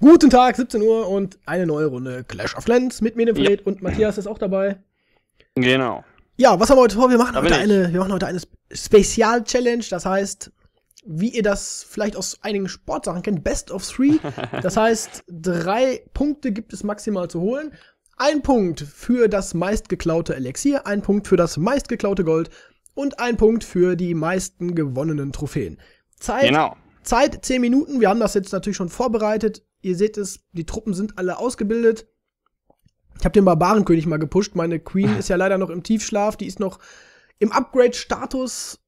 Guten Tag, 17 Uhr und eine neue Runde Clash of Clans mit mir, dem Fred ja. und Matthias ist auch dabei. Genau. Ja, was haben wir heute vor? Wir machen, heute eine, wir machen heute eine Spezial-Challenge, das heißt, wie ihr das vielleicht aus einigen Sportsachen kennt, Best of Three. Das heißt, drei Punkte gibt es maximal zu holen. Ein Punkt für das meistgeklaute Elixier, ein Punkt für das meistgeklaute Gold und ein Punkt für die meisten gewonnenen Trophäen. Zeit, genau. Zeit 10 Minuten. Wir haben das jetzt natürlich schon vorbereitet ihr seht es, die Truppen sind alle ausgebildet. Ich habe den Barbarenkönig mal gepusht. Meine Queen ah. ist ja leider noch im Tiefschlaf. Die ist noch im Upgrade-Status.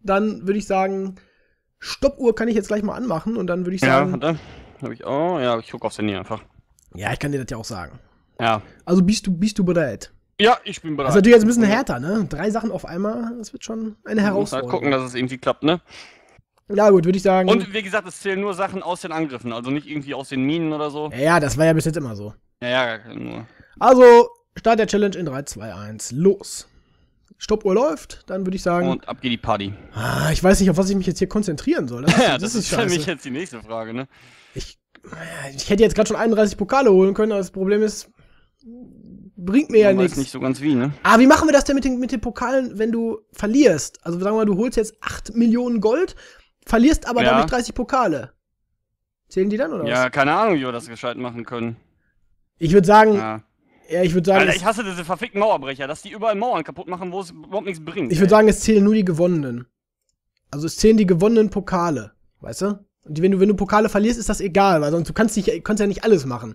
Dann würde ich sagen, Stoppuhr kann ich jetzt gleich mal anmachen und dann würde ich sagen. Ja, warte. Hab ich, auch. ja, ich gucke aufs Handy einfach. Ja, ich kann dir das ja auch sagen. Ja. Also bist du, bist du bereit? Ja, ich bin bereit. Das ist natürlich jetzt ein bisschen härter, ne? Drei Sachen auf einmal, das wird schon eine halt Herausforderung. Du musst halt gucken, dass es irgendwie klappt, ne? Ja, gut, würde ich sagen. Und wie gesagt, es zählen nur Sachen aus den Angriffen, also nicht irgendwie aus den Minen oder so. Ja, das war ja bis jetzt immer so. Ja, ja, nur. Also, Start der Challenge in 3, 2, 1, los. Stoppuhr läuft, dann würde ich sagen. Und ab geht die Party. Ah, ich weiß nicht, auf was ich mich jetzt hier konzentrieren soll. Das, ja, das, das ist für mich jetzt die nächste Frage, ne? Ich, ich hätte jetzt gerade schon 31 Pokale holen können, aber das Problem ist, bringt mir Man ja nichts. nicht so ganz wie, ne? Ah, wie machen wir das denn mit den, mit den Pokalen, wenn du verlierst? Also sagen wir mal, du holst jetzt 8 Millionen Gold, Verlierst aber ja. dadurch 30 Pokale. Zählen die dann oder was? Ja, keine Ahnung, wie wir das gescheit machen können. Ich würde sagen, ja. Ja, ich würde sagen. Alter, ich hasse diese verfickten Mauerbrecher, dass die überall Mauern kaputt machen, wo es überhaupt nichts bringt. Ich würde sagen, es zählen nur die gewonnenen. Also es zählen die gewonnenen Pokale, weißt du? Und wenn du, wenn du Pokale verlierst, ist das egal, weil sonst du kannst, nicht, kannst ja nicht alles machen.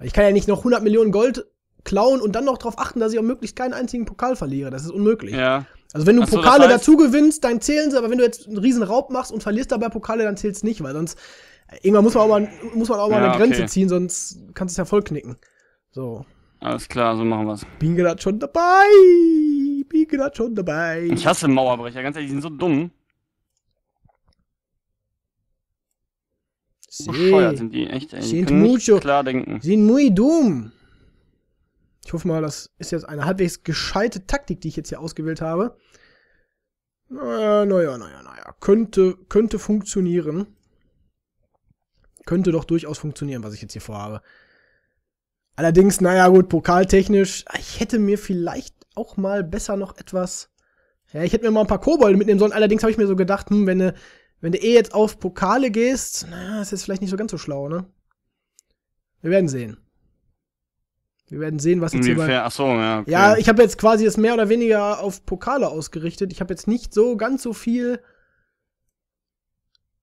Ich kann ja nicht noch 100 Millionen Gold klauen und dann noch darauf achten, dass ich auch möglichst keinen einzigen Pokal verliere. Das ist unmöglich. Ja. Also wenn du so, Pokale das heißt, dazu gewinnst, dann zählen sie, aber wenn du jetzt einen riesen Raub machst und verlierst dabei Pokale, dann zählt's nicht, weil sonst äh, irgendwann muss man auch mal, muss man auch mal ja, eine Grenze okay. ziehen, sonst kannst du es ja voll knicken. So. Alles klar, so machen wir's. Bin gerade schon dabei. Bin gerade schon dabei. Ich hasse Mauerbrecher, ganz ehrlich, die sind so dumm. Bescheuert sind die, echt, ey. Die sind, mucho, klar denken. sind muy dumm. Ich hoffe mal, das ist jetzt eine halbwegs gescheite Taktik, die ich jetzt hier ausgewählt habe. Naja, naja, naja, naja. Könnte, könnte funktionieren. Könnte doch durchaus funktionieren, was ich jetzt hier vorhabe. Allerdings, naja, gut, pokaltechnisch. Ich hätte mir vielleicht auch mal besser noch etwas. Ja, ich hätte mir mal ein paar Kobolde mitnehmen sollen. Allerdings habe ich mir so gedacht, hm, wenn du, wenn du eh jetzt auf Pokale gehst, naja, ist jetzt vielleicht nicht so ganz so schlau, ne? Wir werden sehen. Wir werden sehen, was jetzt Inwiefern? über. Ach so, ja, okay. ja, ich habe jetzt quasi es mehr oder weniger auf Pokale ausgerichtet. Ich habe jetzt nicht so ganz so viel.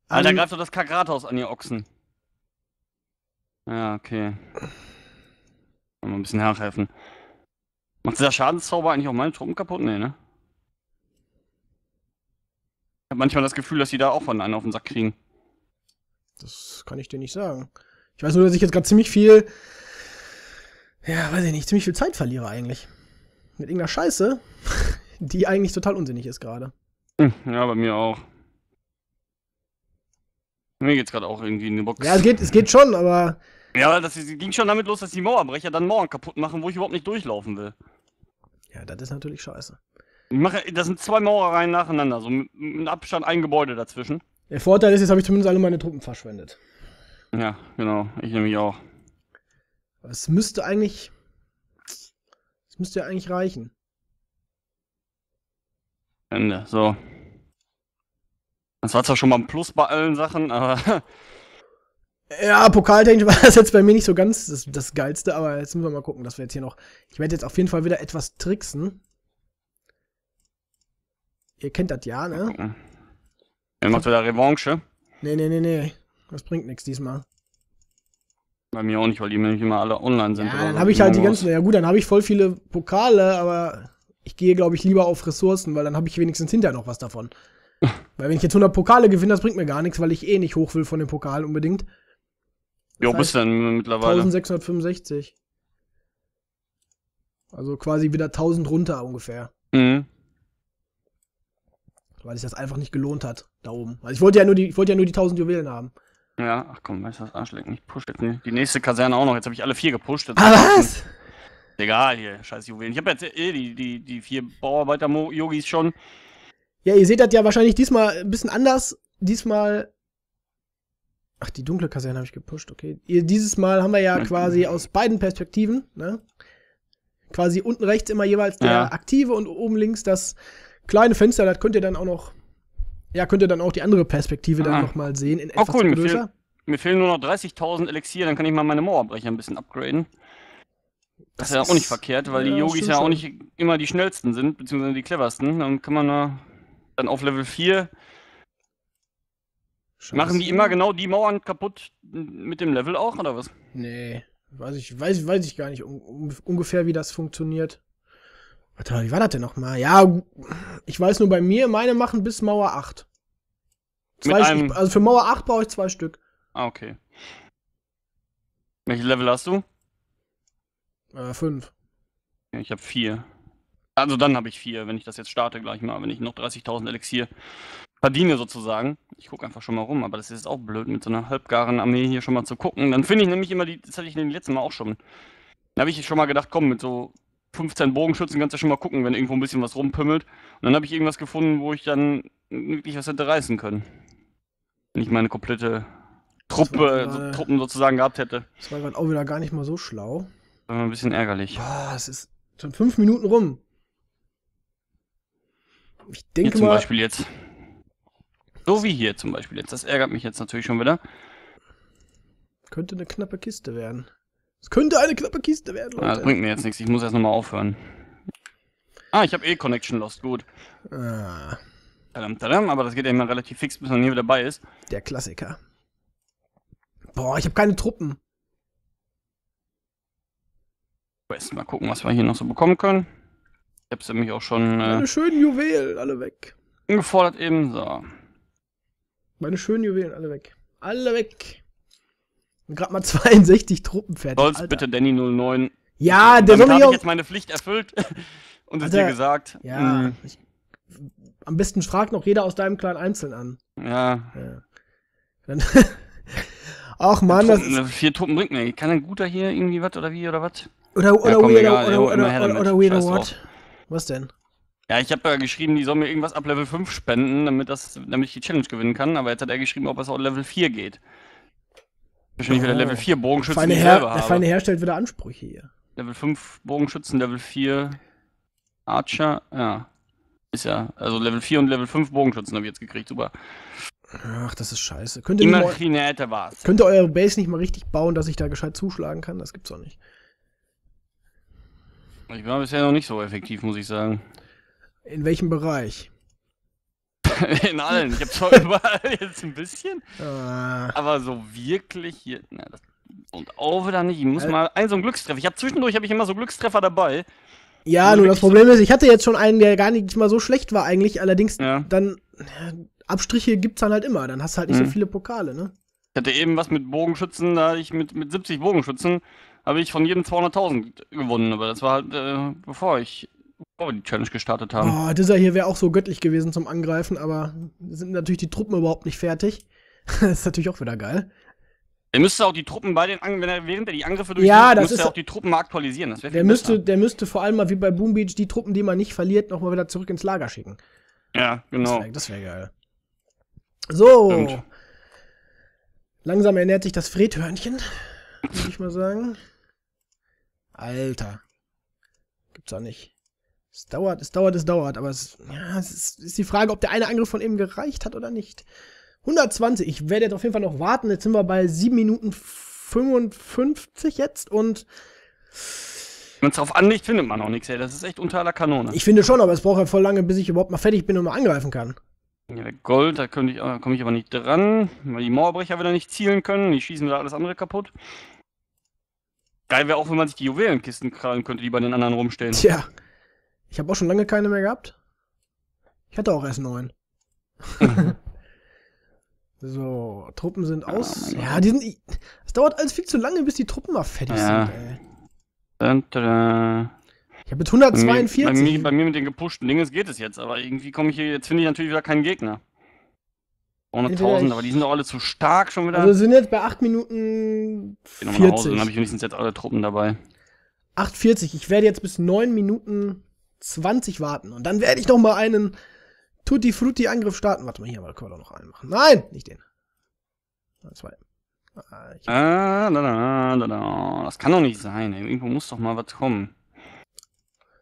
Alter, greift doch das Kackrathaus an, ihr Ochsen. Ja, okay. Mal ein bisschen nachhelfen. Macht dieser Schadenszauber eigentlich auch meine Truppen kaputt? Nee, ne? Ich habe manchmal das Gefühl, dass die da auch von einen auf den Sack kriegen. Das kann ich dir nicht sagen. Ich weiß nur, dass ich jetzt gerade ziemlich viel ja, weiß ich nicht, ziemlich viel Zeit verliere eigentlich. Mit irgendeiner Scheiße, die eigentlich total unsinnig ist gerade. Hm, ja, bei mir auch. Mir geht's gerade auch irgendwie in die Box. Ja, es geht, es geht schon, aber. Ja, das ging schon damit los, dass die Mauerbrecher dann Mauern kaputt machen, wo ich überhaupt nicht durchlaufen will. Ja, das ist natürlich scheiße. Ich mache, das sind zwei Mauerreihen nacheinander, so mit, mit Abstand ein Gebäude dazwischen. Der Vorteil ist, jetzt habe ich zumindest alle meine Truppen verschwendet. Ja, genau. Ich nämlich auch. Es müsste eigentlich. Es müsste ja eigentlich reichen. Ende, so. Das war zwar schon mal ein Plus bei allen Sachen, aber. Ja, pokaltechnisch war das jetzt bei mir nicht so ganz das, das, Geilste, aber jetzt müssen wir mal gucken, dass wir jetzt hier noch. Ich werde jetzt auf jeden Fall wieder etwas tricksen. Ihr kennt das ja, ne? Er macht wieder Revanche. Nee, nee, nee, nee. Das bringt nichts diesmal. Bei mir auch nicht, weil die nämlich immer alle online sind. Ja, dann habe ich halt die ganzen. Ja, gut, dann habe ich voll viele Pokale, aber ich gehe, glaube ich, lieber auf Ressourcen, weil dann habe ich wenigstens hinterher noch was davon. weil, wenn ich jetzt 100 Pokale gewinne, das bringt mir gar nichts, weil ich eh nicht hoch will von den Pokalen unbedingt. Das jo, bist du denn mittlerweile? 1665. Also quasi wieder 1000 runter ungefähr. Mhm. Weil sich das einfach nicht gelohnt hat, da oben. Also ich wollte ja nur die, ich wollte ja nur die 1000 Juwelen haben. Ja, ach komm, weißt du das Arschleck nicht pusht. Die nächste Kaserne auch noch. Jetzt habe ich alle vier gepusht. ah, was? Egal hier, scheiß Juwelen. Ich habe jetzt eh die, die, die vier Bauarbeiter-Yogis schon. Ja, ihr seht das ja wahrscheinlich diesmal ein bisschen anders. Diesmal. Ach, die dunkle Kaserne habe ich gepusht, okay. Dieses Mal haben wir ja quasi aus beiden Perspektiven, ne? Quasi unten rechts immer jeweils der ja. aktive und oben links das kleine Fenster. Das könnt ihr dann auch noch ja, könnt ihr dann auch die andere Perspektive dann ah. nochmal sehen in etwas oh, cool, Mir, fehl, mir fehlen nur noch 30.000 Elixier, dann kann ich mal meine Mauerbrecher ein bisschen upgraden. Das, das ist ja auch nicht verkehrt, weil ja, die Yogis ja auch nicht immer die schnellsten sind, beziehungsweise die cleversten. Dann kann man dann auf Level 4 Scheiße. Machen die immer genau die Mauern kaputt mit dem Level auch, oder was? Nee, weiß ich, weiß, weiß ich gar nicht um, um, ungefähr, wie das funktioniert. Warte, wie war das denn nochmal? Ja, ich weiß nur bei mir, meine machen bis Mauer 8. Zwei, einem... also für Mauer 8 brauche ich zwei Stück. Ah, okay. Welche Level hast du? Äh, 5. Ja, ich habe 4. Also dann habe ich 4, wenn ich das jetzt starte gleich mal, wenn ich noch 30.000 Elixier verdiene sozusagen. Ich gucke einfach schon mal rum, aber das ist auch blöd, mit so einer halbgaren Armee hier schon mal zu gucken. Dann finde ich nämlich immer die, das hatte ich den letzten Mal auch schon. Da habe ich schon mal gedacht, komm, mit so 15 Bogenschützen kannst du ja schon mal gucken, wenn irgendwo ein bisschen was rumpümmelt. Und dann habe ich irgendwas gefunden, wo ich dann wirklich was hätte reißen können. Wenn ich meine komplette Truppe, so, Truppen sozusagen gehabt hätte. Das war gerade auch wieder gar nicht mal so schlau. Das war ein bisschen ärgerlich. Boah, es ist schon fünf Minuten rum. Ich denke hier zum mal. Zum Beispiel jetzt. So wie hier zum Beispiel jetzt. Das ärgert mich jetzt natürlich schon wieder. Könnte eine knappe Kiste werden. Es könnte eine knappe Kiste werden, Leute. Ah, das bringt mir jetzt nichts. Ich muss erst nochmal aufhören. Ah, ich habe eh Connection lost. Gut. Ah. Tadam, tadam, aber das geht ja immer relativ fix, bis man hier wieder dabei ist. Der Klassiker. Boah, ich habe keine Truppen. Quest. Mal gucken, was wir hier noch so bekommen können. Ich hab's nämlich auch schon. Äh, Meine schönen Juwelen alle weg. Gefordert eben, so. Meine schönen Juwelen alle weg. Alle weg. Gerade mal 62 Truppen fertig. Sollst Alter. bitte Danny 09. Ja, der soll mich auch. Ich jetzt meine Pflicht erfüllt und es dir gesagt. Ja. Mhm. Ich, am besten fragt noch jeder aus deinem kleinen Einzeln an. Ja. ja. Dann, Ach man, das ist Vier Truppen bringt mir. Kann ein guter hier irgendwie was oder wie oder was? Oder oder ja, komm, egal, oder oder, oder, oder, oder, oder what? Was denn? Ja, ich habe ja geschrieben, die sollen mir irgendwas ab Level 5 spenden, damit, das, damit ich die Challenge gewinnen kann, aber jetzt hat er geschrieben, ob es auch Level 4 geht. Wahrscheinlich wieder Level 4 Bogenschützen. Feine, Her der Feine herstellt wieder Ansprüche hier. Level 5 Bogenschützen, Level 4 Archer, ja. Ist ja, also Level 4 und Level 5 Bogenschützen habe ich jetzt gekriegt, super. Ach, das ist scheiße. Könnt ihr, mal, war's. könnt ihr eure Base nicht mal richtig bauen, dass ich da gescheit zuschlagen kann? Das gibt's doch nicht. Ich war bisher noch nicht so effektiv, muss ich sagen. In welchem Bereich? In allen. Ich habe zwar überall jetzt ein bisschen, ah. aber so wirklich hier. Na, das, und auch wieder nicht. Ich muss äh. mal einen so einen Glückstreffer. Ich habe zwischendurch habe ich immer so Glückstreffer dabei. Ja, nur das Problem ist, ich hatte jetzt schon einen, der gar nicht mal so schlecht war eigentlich. Allerdings ja. dann Abstriche gibt's dann halt immer. Dann hast du halt nicht mhm. so viele Pokale, ne? Ich hatte eben was mit Bogenschützen, da ich mit, mit 70 Bogenschützen habe ich von jedem 200.000 gewonnen, aber das war halt äh, bevor ich wo oh, wir die Challenge gestartet haben. Oh, dieser hier wäre auch so göttlich gewesen zum Angreifen, aber sind natürlich die Truppen überhaupt nicht fertig. das ist natürlich auch wieder geil. Der müsste auch die Truppen bei den Ang er, während er die Angriffe durchführt, ja, das müsste er auch die Truppen mal aktualisieren. der müsste, der müsste vor allem mal wie bei Boom Beach die Truppen, die man nicht verliert, nochmal wieder zurück ins Lager schicken. Ja, genau. Das wäre wär geil. So. Stimmt. Langsam ernährt sich das Fredhörnchen, würde ich mal sagen. Alter. Gibt's da nicht. Es dauert, es dauert, es dauert, aber es, ja, es ist, ist die Frage, ob der eine Angriff von ihm gereicht hat oder nicht. 120, ich werde jetzt auf jeden Fall noch warten. Jetzt sind wir bei 7 Minuten 55 jetzt und. Wenn es drauf anlegt, findet man auch nichts, ey. Das ist echt unter aller Kanone. Ich finde schon, aber es braucht ja voll lange, bis ich überhaupt mal fertig bin und mal angreifen kann. Ja, Gold, da komme ich, äh, komm ich aber nicht dran, weil die Mauerbrecher wieder nicht zielen können. Die schießen wieder alles andere kaputt. Geil wäre auch, wenn man sich die Juwelenkisten krallen könnte, die bei den anderen rumstellen. Tja, ich habe auch schon lange keine mehr gehabt. Ich hatte auch erst neun. so, Truppen sind oh aus. Oh ja, die sind. Es dauert alles viel zu lange, bis die Truppen mal fertig ja. sind, ey. ich habe jetzt 142. Bei mir, bei, mir, mit den gepushten Dinges geht es jetzt, aber irgendwie komme ich hier, jetzt finde ich natürlich wieder keinen Gegner. Ohne 1000, aber die sind doch alle zu stark schon wieder. Also sind jetzt bei 8 Minuten 40. dann habe ich wenigstens jetzt alle Truppen dabei. 8,40. Ich werde jetzt bis 9 Minuten 20 warten. Und dann werde ich noch mal einen Tutti Frutti Angriff starten. Warte mal, hier mal können wir doch noch einen machen. Nein, nicht den. Zwei. Ah, ah, das kann doch nicht sein. Irgendwo muss doch mal was kommen.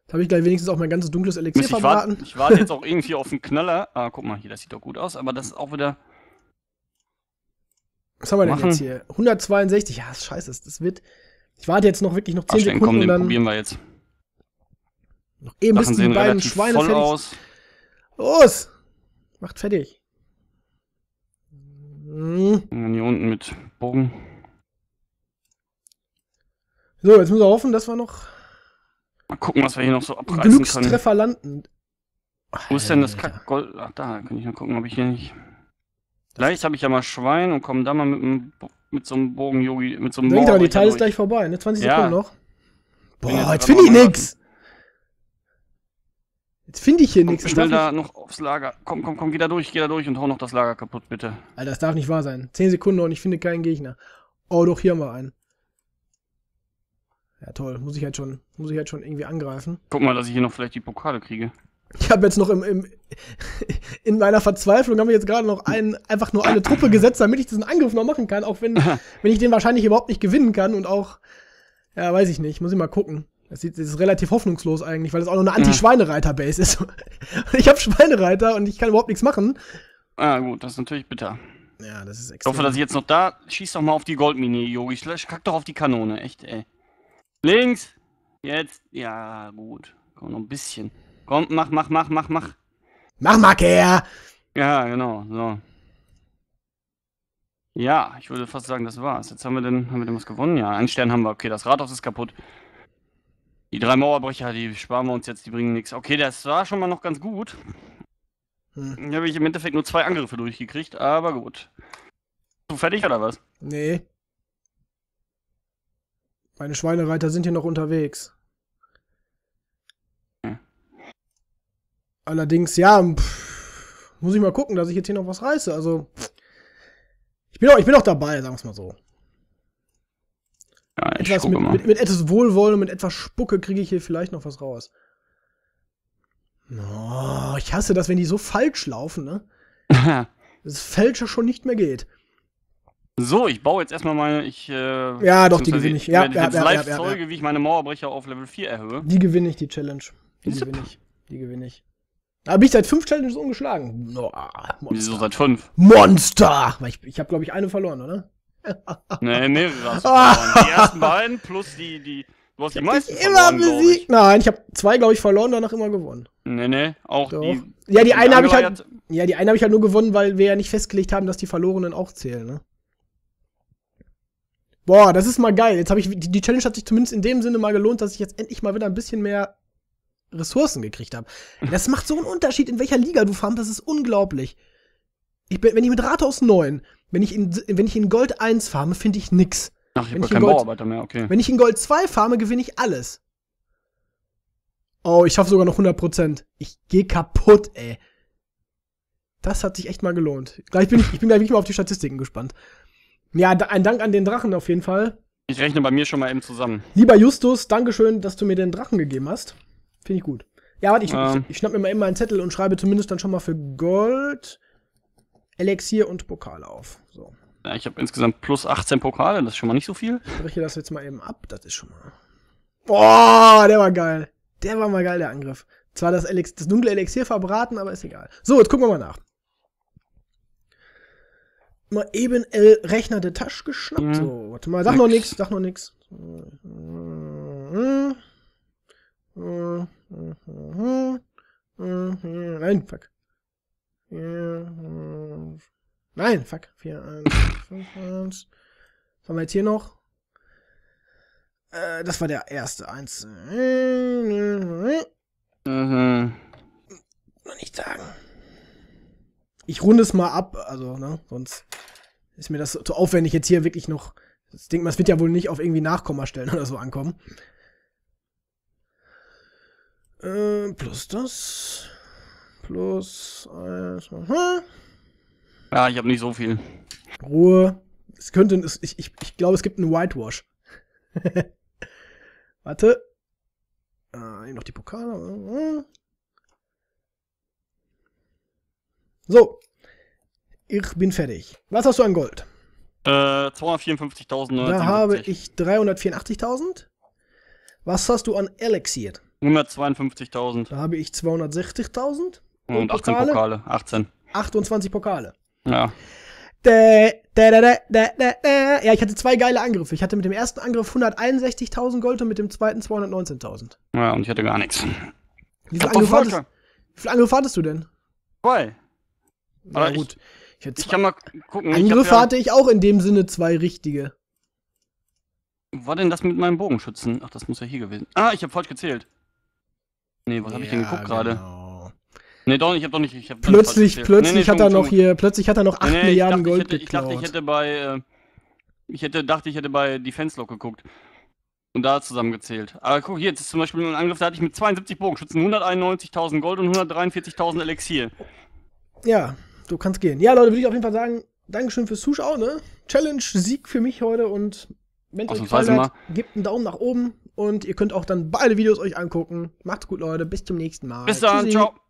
Jetzt habe ich gleich wenigstens auch mein ganzes dunkles Elixier ich verbraten. Wart, ich warte jetzt auch irgendwie auf den Knaller. Ah, guck mal hier, das sieht doch gut aus, aber das ist auch wieder. Was haben wir denn jetzt hier? 162, ja, scheiße, das wird. Ich warte jetzt noch wirklich noch 10 Ach, Sekunden. Komm, den dann probieren wir jetzt. Noch eben Sachen die beiden Schweine voll fertig. aus. Los! Macht fertig. Hm. Dann hier unten mit Bogen. So, jetzt müssen wir hoffen, dass wir noch. Mal gucken, was wir hier noch so abreißen Glückstreffer können. landen. Wo ist denn das Kackgold? Ach, da kann ich mal gucken, ob ich hier nicht. Vielleicht habe ich ja mal Schwein und komme da mal mit, mit so einem Bogen-Yogi, mit so einem Denk dran, die Teil ist gleich vorbei, ne? 20 Sekunden ja. noch. Boah, jetzt finde ich nix! Jetzt finde ich hier nichts. Ich will da noch aufs Lager. Komm, komm, komm, geh da durch, geh da durch und hau noch das Lager kaputt, bitte. Alter, das darf nicht wahr sein. Zehn Sekunden und ich finde keinen Gegner. Oh, doch, hier haben wir einen. Ja, toll. Muss ich halt schon, muss ich halt schon irgendwie angreifen. Guck mal, dass ich hier noch vielleicht die Pokale kriege. Ich habe jetzt noch im, im in meiner Verzweiflung haben wir jetzt gerade noch einen, einfach nur eine Truppe gesetzt, damit ich diesen Angriff noch machen kann, auch wenn, wenn ich den wahrscheinlich überhaupt nicht gewinnen kann und auch, ja, weiß ich nicht, muss ich mal gucken. Das ist relativ hoffnungslos eigentlich, weil es auch noch eine mhm. Anti-Schweinereiter-Base ist. ich habe Schweinereiter und ich kann überhaupt nichts machen. Ah, gut, das ist natürlich bitter. Ja, das ist extrem. Ich hoffe, dass ich jetzt noch da. Schieß doch mal auf die Goldmine, Yogi Kack doch auf die Kanone, echt, ey. Links! Jetzt. Ja, gut. Komm, noch ein bisschen. Komm, mach, mach, mach, mach, mach. Mach mal, Kerr! Ja, genau, so. Ja, ich würde fast sagen, das war's. Jetzt haben wir denn, haben wir denn was gewonnen? Ja, einen Stern haben wir. Okay, das Rathaus ist kaputt. Die drei Mauerbrecher, die sparen wir uns jetzt, die bringen nichts. Okay, das war schon mal noch ganz gut. Hm. Da habe ich im Endeffekt nur zwei Angriffe durchgekriegt, aber gut. Bist Du fertig oder was? Nee. Meine Schweinereiter sind hier noch unterwegs. Hm. Allerdings, ja, pff, muss ich mal gucken, dass ich jetzt hier noch was reiße. Also, ich bin auch, ich bin auch dabei, sagen wir es mal so. Ja, ich etwas mit, mit, mit, etwas Wohlwollen und mit etwas Spucke kriege ich hier vielleicht noch was raus. Oh, ich hasse das, wenn die so falsch laufen, ne? das Fälscher schon nicht mehr geht. So, ich baue jetzt erstmal meine. Ich, äh, ja, doch, die gewinne ich. Ja, ich ja, jetzt ja, live ja, Zeuge, wie ich meine Mauerbrecher auf Level 4 erhöhe. Die gewinne ich, die Challenge. Die gewinne ich. Die gewinne ich. Da bin ich seit fünf Challenges ungeschlagen. Oh, Wieso seit fünf? Monster! ich, ich habe, glaube ich, eine verloren, oder? nee, mehrere hast du ah. verloren. Die ersten beiden plus die, die. Du hast die meisten ich immer verloren, besiegt. Nein, ich habe zwei, glaube ich, verloren, danach immer gewonnen. Nee, nee, auch Doch. die. Ja, die, die eine habe ich halt. Ja, die eine habe ich halt nur gewonnen, weil wir ja nicht festgelegt haben, dass die Verlorenen auch zählen, ne? Boah, das ist mal geil. Jetzt habe ich die, die Challenge hat sich zumindest in dem Sinne mal gelohnt, dass ich jetzt endlich mal wieder ein bisschen mehr Ressourcen gekriegt habe. Das macht so einen Unterschied, in welcher Liga du farmst, das ist unglaublich. Ich bin, wenn ich mit Rathaus 9, wenn ich in, wenn ich in Gold 1 farme, finde ich nix. Ach, ich wenn, ich kein Gold, Bauarbeiter mehr, okay. wenn ich in Gold 2 farme, gewinne ich alles. Oh, ich schaffe sogar noch 100%. Ich gehe kaputt, ey. Das hat sich echt mal gelohnt. Gleich bin ich, ich bin gleich wirklich mal auf die Statistiken gespannt. Ja, ein Dank an den Drachen auf jeden Fall. Ich rechne bei mir schon mal eben zusammen. Lieber Justus, Dankeschön, dass du mir den Drachen gegeben hast. Finde ich gut. Ja, warte, ich, ähm. ich, ich schnapp mir mal eben meinen Zettel und schreibe zumindest dann schon mal für Gold. Elixier und Pokale auf. So. Ja, ich habe insgesamt plus 18 Pokale, das ist schon mal nicht so viel. Ich breche das jetzt mal eben ab, das ist schon mal. Boah, der war geil. Der war mal geil, der Angriff. Zwar das, Elix das dunkle Elixier verbraten, aber ist egal. So, jetzt gucken wir mal nach. Mal eben El Rechner der Tasche geschnappt. Mhm. So, warte mal, sag nix. noch nichts, sag noch nichts. Nein, fuck. Nein, fuck. 4, 1, 5, 1. Was haben wir jetzt hier noch? Äh, das war der erste. 1. Mhm. nicht sagen. Ich runde es mal ab, also, ne? Sonst ist mir das zu aufwendig jetzt hier wirklich noch. Das Ding, mal, wird ja wohl nicht auf irgendwie Nachkommastellen oder so ankommen. Äh, plus das. Plus eins. Aha. Hm. Ja, ich habe nicht so viel. Ruhe. Es könnte, es, ich, ich, ich glaube, es gibt einen Whitewash. Warte. Ah, hier noch die Pokale. So. Ich bin fertig. Was hast du an Gold? Äh, 254.000. Da habe ich 384.000. Was hast du an Elixiert? 152.000. Da habe ich 260.000. Und, und 18 Pokale. Pokale. 18. 28 Pokale. Ja. Da, da, da, da, da, da. Ja, ich hatte zwei geile Angriffe. Ich hatte mit dem ersten Angriff 161.000 Gold und mit dem zweiten 219.000. Ja, und ich hatte gar nichts. Wie viele, Angriffe hattest, wie viel Angriff hattest du denn? Zwei. Na ja, gut. Ich, ich, kann mal gucken. Angriffe ich ja hatte ich auch in dem Sinne zwei richtige. War denn das mit meinem Bogenschützen? Ach, das muss ja hier gewesen. Ah, ich habe falsch gezählt. Nee, was ja, habe ich denn geguckt gerade? Genau. Nee, doch, ich hab doch nicht. Ich hab plötzlich, plötzlich nee, nee, hat er noch hier, plötzlich hat er noch 8 nee, Milliarden dachte, Gold ich hätte, geklaut. Ich dachte, ich hätte bei. Äh, ich hätte, dachte, ich hätte bei Defense Lock geguckt. Und da zusammengezählt. Aber guck, hier, jetzt ist zum Beispiel ein Angriff, da hatte ich mit 72 Bogenschützen 191.000 Gold und 143.000 Elixier. Ja, du kannst gehen. Ja, Leute, würde ich auf jeden Fall sagen, Dankeschön fürs Zuschauen, ne? Challenge, Sieg für mich heute und wenn es euch gefallen hat, gebt einen Daumen nach oben und ihr könnt auch dann beide Videos euch angucken. Macht's gut, Leute. Bis zum nächsten Mal. Bis dann. Tschüssi. Ciao.